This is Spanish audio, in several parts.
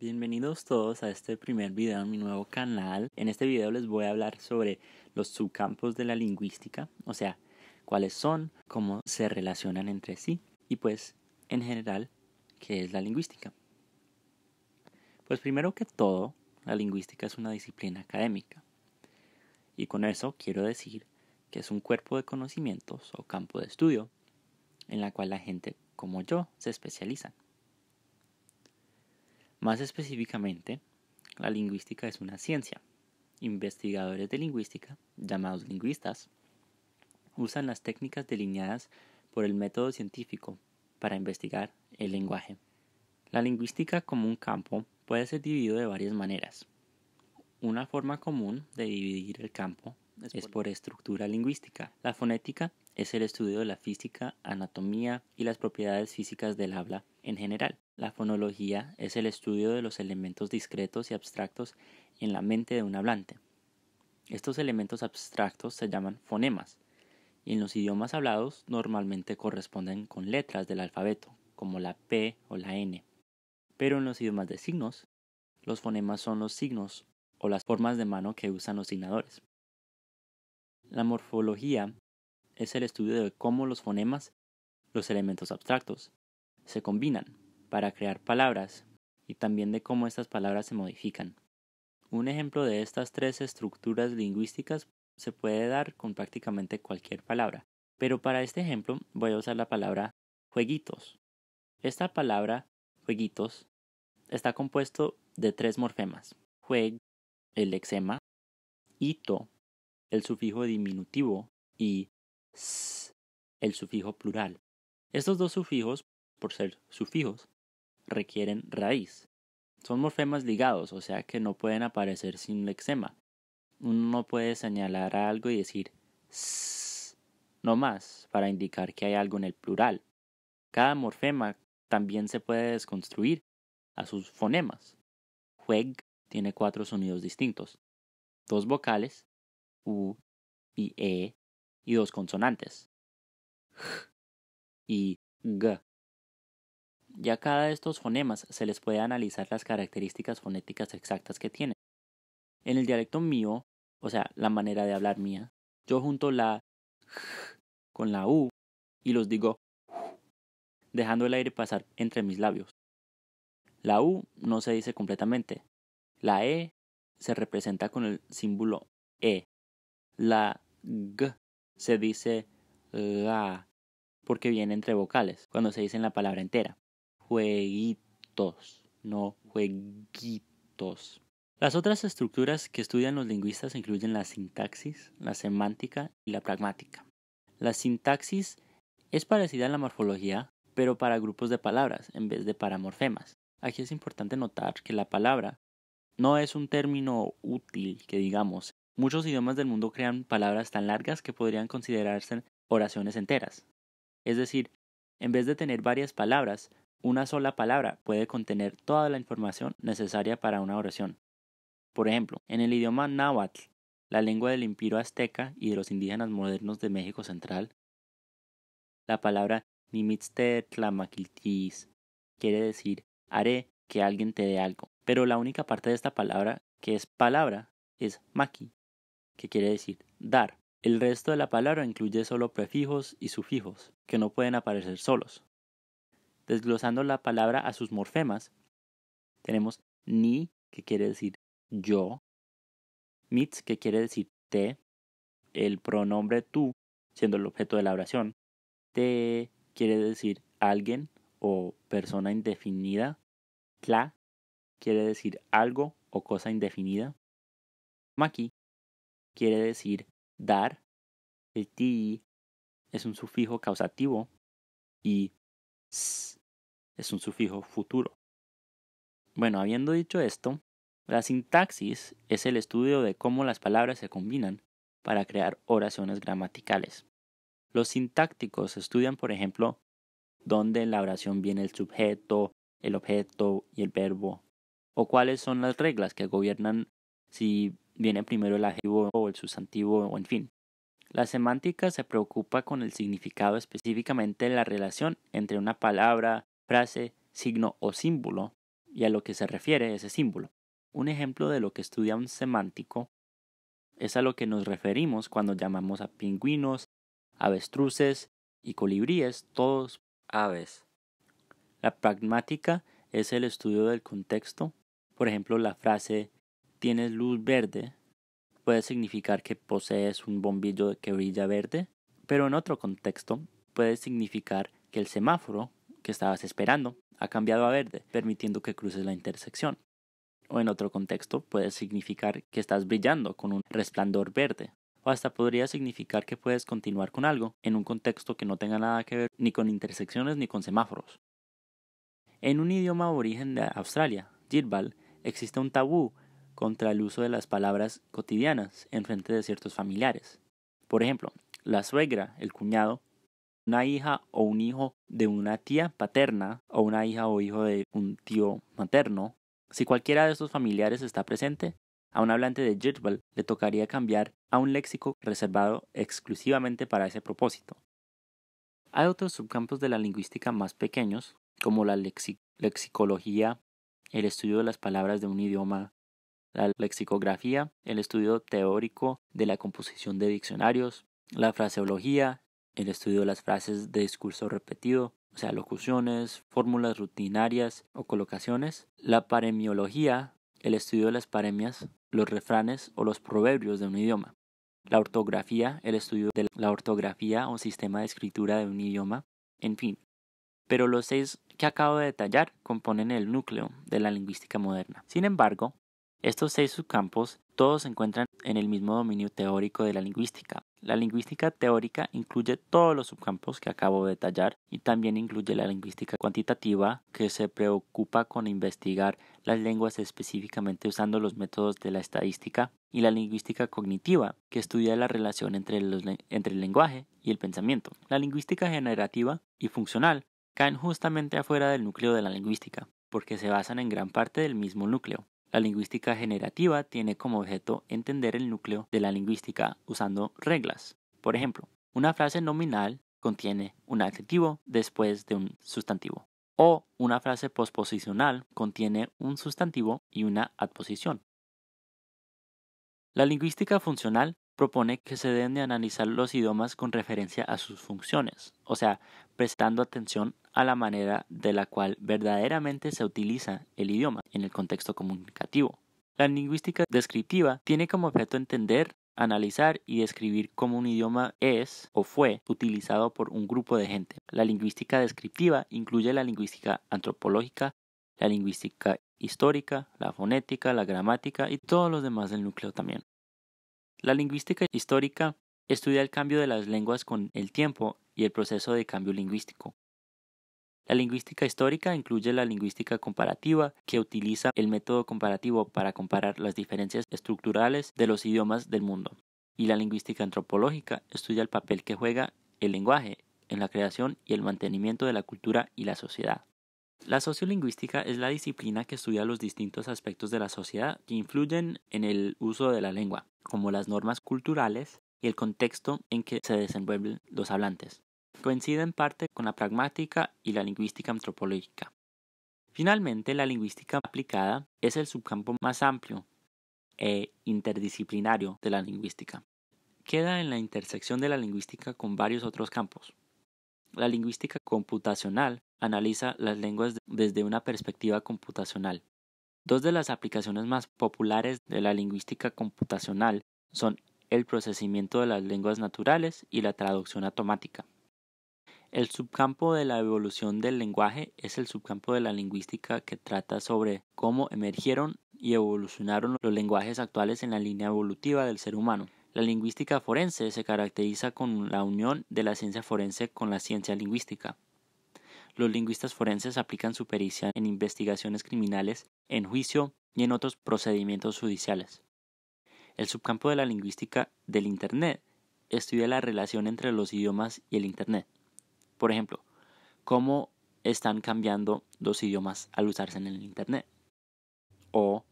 Bienvenidos todos a este primer video en mi nuevo canal. En este video les voy a hablar sobre los subcampos de la lingüística, o sea, cuáles son, cómo se relacionan entre sí y pues en general, qué es la lingüística. Pues primero que todo, la lingüística es una disciplina académica. Y con eso quiero decir que es un cuerpo de conocimientos o campo de estudio en la cual la gente como yo se especializa. Más específicamente, la lingüística es una ciencia. Investigadores de lingüística, llamados lingüistas, usan las técnicas delineadas por el método científico para investigar el lenguaje. La lingüística como un campo puede ser dividido de varias maneras. Una forma común de dividir el campo es por estructura lingüística. La fonética es el estudio de la física, anatomía y las propiedades físicas del habla en general. La fonología es el estudio de los elementos discretos y abstractos en la mente de un hablante. Estos elementos abstractos se llaman fonemas y en los idiomas hablados normalmente corresponden con letras del alfabeto, como la P o la N. Pero en los idiomas de signos, los fonemas son los signos o las formas de mano que usan los signadores. La morfología es el estudio de cómo los fonemas, los elementos abstractos, se combinan para crear palabras y también de cómo estas palabras se modifican. Un ejemplo de estas tres estructuras lingüísticas se puede dar con prácticamente cualquier palabra, pero para este ejemplo voy a usar la palabra jueguitos. Esta palabra jueguitos está compuesto de tres morfemas, jueg, el lexema, ito, el sufijo diminutivo y el sufijo plural. Estos dos sufijos, por ser sufijos, requieren raíz. Son morfemas ligados, o sea que no pueden aparecer sin lexema. Uno no puede señalar algo y decir s, no más, para indicar que hay algo en el plural. Cada morfema también se puede desconstruir a sus fonemas. Jueg tiene cuatro sonidos distintos, dos vocales, u y e, y dos consonantes. J y G. Ya cada de estos fonemas se les puede analizar las características fonéticas exactas que tienen. En el dialecto mío, o sea, la manera de hablar mía, yo junto la J con la U y los digo dejando el aire pasar entre mis labios. La U no se dice completamente. La E se representa con el símbolo E. La G se dice la porque viene entre vocales cuando se dice en la palabra entera. Jueguitos, no jueguitos. Las otras estructuras que estudian los lingüistas incluyen la sintaxis, la semántica y la pragmática. La sintaxis es parecida a la morfología, pero para grupos de palabras en vez de para morfemas. Aquí es importante notar que la palabra no es un término útil que digamos Muchos idiomas del mundo crean palabras tan largas que podrían considerarse oraciones enteras. Es decir, en vez de tener varias palabras, una sola palabra puede contener toda la información necesaria para una oración. Por ejemplo, en el idioma náhuatl, la lengua del Imperio azteca y de los indígenas modernos de México Central, la palabra nimitztetlamaquiltis quiere decir haré que alguien te dé algo. Pero la única parte de esta palabra que es palabra es maqui, que quiere decir dar. El resto de la palabra incluye solo prefijos y sufijos, que no pueden aparecer solos. Desglosando la palabra a sus morfemas, tenemos ni, que quiere decir yo, mitz, que quiere decir te, el pronombre tú, siendo el objeto de la oración, te quiere decir alguien o persona indefinida, la quiere decir algo o cosa indefinida, maki quiere decir dar. El ti es un sufijo causativo y s es un sufijo futuro. Bueno, habiendo dicho esto, la sintaxis es el estudio de cómo las palabras se combinan para crear oraciones gramaticales. Los sintácticos estudian, por ejemplo, dónde en la oración viene el sujeto, el objeto y el verbo, o cuáles son las reglas que gobiernan si viene primero el adjetivo o el sustantivo o en fin. La semántica se preocupa con el significado específicamente de la relación entre una palabra, frase, signo o símbolo y a lo que se refiere ese símbolo. Un ejemplo de lo que estudia un semántico es a lo que nos referimos cuando llamamos a pingüinos, avestruces y colibríes, todos aves. La pragmática es el estudio del contexto, por ejemplo la frase tienes luz verde, puede significar que posees un bombillo que brilla verde, pero en otro contexto puede significar que el semáforo que estabas esperando ha cambiado a verde, permitiendo que cruces la intersección. O en otro contexto puede significar que estás brillando con un resplandor verde. O hasta podría significar que puedes continuar con algo en un contexto que no tenga nada que ver ni con intersecciones ni con semáforos. En un idioma aborigen de Australia, Jirbal, existe un tabú contra el uso de las palabras cotidianas en frente de ciertos familiares. Por ejemplo, la suegra, el cuñado, una hija o un hijo de una tía paterna o una hija o hijo de un tío materno. Si cualquiera de estos familiares está presente, a un hablante de Yirbal le tocaría cambiar a un léxico reservado exclusivamente para ese propósito. Hay otros subcampos de la lingüística más pequeños, como la lexicología, el estudio de las palabras de un idioma la lexicografía, el estudio teórico de la composición de diccionarios, la fraseología, el estudio de las frases de discurso repetido, o sea, locuciones, fórmulas rutinarias o colocaciones, la paremiología, el estudio de las paremias, los refranes o los proverbios de un idioma, la ortografía, el estudio de la ortografía o sistema de escritura de un idioma, en fin. Pero los seis que acabo de detallar componen el núcleo de la lingüística moderna. Sin embargo, estos seis subcampos todos se encuentran en el mismo dominio teórico de la lingüística. La lingüística teórica incluye todos los subcampos que acabo de detallar y también incluye la lingüística cuantitativa que se preocupa con investigar las lenguas específicamente usando los métodos de la estadística y la lingüística cognitiva que estudia la relación entre, entre el lenguaje y el pensamiento. La lingüística generativa y funcional caen justamente afuera del núcleo de la lingüística porque se basan en gran parte del mismo núcleo, la lingüística generativa tiene como objeto entender el núcleo de la lingüística usando reglas. Por ejemplo, una frase nominal contiene un adjetivo después de un sustantivo. O una frase posposicional contiene un sustantivo y una adposición. La lingüística funcional propone que se deben de analizar los idiomas con referencia a sus funciones, o sea, prestando atención a la manera de la cual verdaderamente se utiliza el idioma en el contexto comunicativo. La lingüística descriptiva tiene como objeto entender, analizar y describir cómo un idioma es o fue utilizado por un grupo de gente. La lingüística descriptiva incluye la lingüística antropológica, la lingüística histórica, la fonética, la gramática y todos los demás del núcleo también. La lingüística histórica estudia el cambio de las lenguas con el tiempo y el proceso de cambio lingüístico. La lingüística histórica incluye la lingüística comparativa, que utiliza el método comparativo para comparar las diferencias estructurales de los idiomas del mundo. Y la lingüística antropológica estudia el papel que juega el lenguaje en la creación y el mantenimiento de la cultura y la sociedad. La sociolingüística es la disciplina que estudia los distintos aspectos de la sociedad que influyen en el uso de la lengua, como las normas culturales y el contexto en que se desenvuelven los hablantes coincide en parte con la pragmática y la lingüística antropológica. Finalmente, la lingüística aplicada es el subcampo más amplio e interdisciplinario de la lingüística. Queda en la intersección de la lingüística con varios otros campos. La lingüística computacional analiza las lenguas desde una perspectiva computacional. Dos de las aplicaciones más populares de la lingüística computacional son el procesamiento de las lenguas naturales y la traducción automática. El subcampo de la evolución del lenguaje es el subcampo de la lingüística que trata sobre cómo emergieron y evolucionaron los lenguajes actuales en la línea evolutiva del ser humano. La lingüística forense se caracteriza con la unión de la ciencia forense con la ciencia lingüística. Los lingüistas forenses aplican su pericia en investigaciones criminales, en juicio y en otros procedimientos judiciales. El subcampo de la lingüística del Internet estudia la relación entre los idiomas y el Internet. Por ejemplo, cómo están cambiando los idiomas al usarse en el Internet. O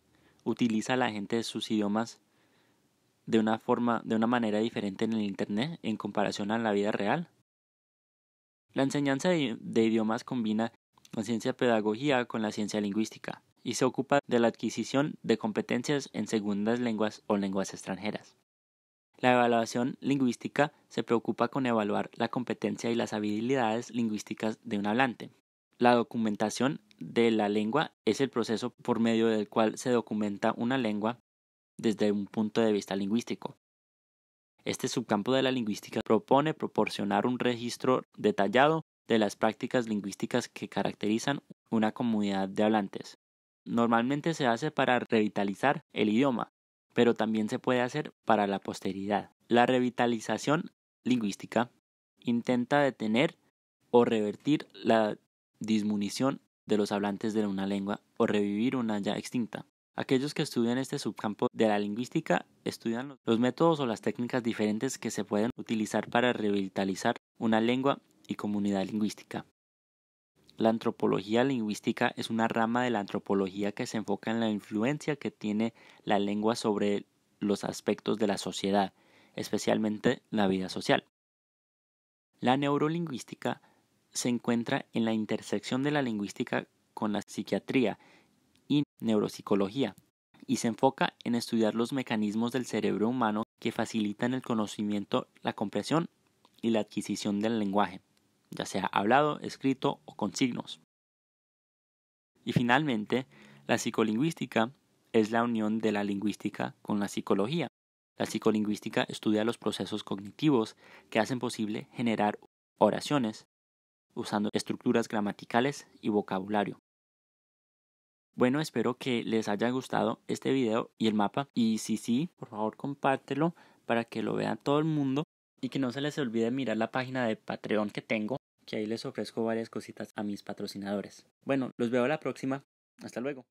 utiliza la gente sus idiomas de una forma, de una manera diferente en el Internet en comparación a la vida real. La enseñanza de, de idiomas combina la ciencia pedagogía con la ciencia lingüística y se ocupa de la adquisición de competencias en segundas lenguas o lenguas extranjeras. La evaluación lingüística se preocupa con evaluar la competencia y las habilidades lingüísticas de un hablante. La documentación de la lengua es el proceso por medio del cual se documenta una lengua desde un punto de vista lingüístico. Este subcampo de la lingüística propone proporcionar un registro detallado de las prácticas lingüísticas que caracterizan una comunidad de hablantes. Normalmente se hace para revitalizar el idioma, pero también se puede hacer para la posteridad. La revitalización lingüística intenta detener o revertir la disminución de los hablantes de una lengua o revivir una ya extinta. Aquellos que estudian este subcampo de la lingüística estudian los métodos o las técnicas diferentes que se pueden utilizar para revitalizar una lengua y comunidad lingüística. La antropología lingüística es una rama de la antropología que se enfoca en la influencia que tiene la lengua sobre los aspectos de la sociedad, especialmente la vida social. La neurolingüística se encuentra en la intersección de la lingüística con la psiquiatría y neuropsicología y se enfoca en estudiar los mecanismos del cerebro humano que facilitan el conocimiento, la comprensión y la adquisición del lenguaje ya sea hablado, escrito o con signos. Y finalmente, la psicolingüística es la unión de la lingüística con la psicología. La psicolingüística estudia los procesos cognitivos que hacen posible generar oraciones usando estructuras gramaticales y vocabulario. Bueno, espero que les haya gustado este video y el mapa. Y si sí, por favor compártelo para que lo vea todo el mundo y que no se les olvide mirar la página de Patreon que tengo que ahí les ofrezco varias cositas a mis patrocinadores. Bueno, los veo a la próxima. Hasta luego.